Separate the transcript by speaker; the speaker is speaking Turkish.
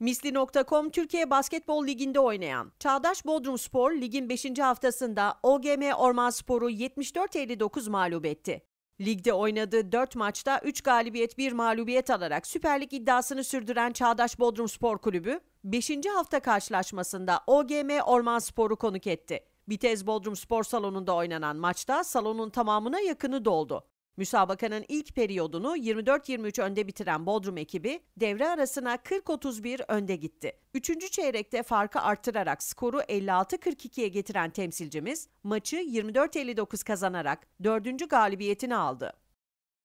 Speaker 1: Misli.com Türkiye Basketbol Ligi'nde oynayan Çağdaş Spor ligin 5. haftasında OGM Ormanspor'u 74-59 mağlup etti. Ligde oynadığı 4 maçta 3 galibiyet 1 mağlubiyet alarak Süper Lig iddiasını sürdüren Çağdaş Spor Kulübü 5. hafta karşılaşmasında OGM Orman Spor'u konuk etti. Bitez Bodrum Spor Salonu'nda oynanan maçta salonun tamamına yakını doldu. Müsabakanın ilk periyodunu 24-23 önde bitiren Bodrum ekibi devre arasına 40-31 önde gitti. Üçüncü çeyrekte farkı artırarak skoru 56-42'ye getiren temsilcimiz maçı 24-59 kazanarak dördüncü galibiyetini aldı.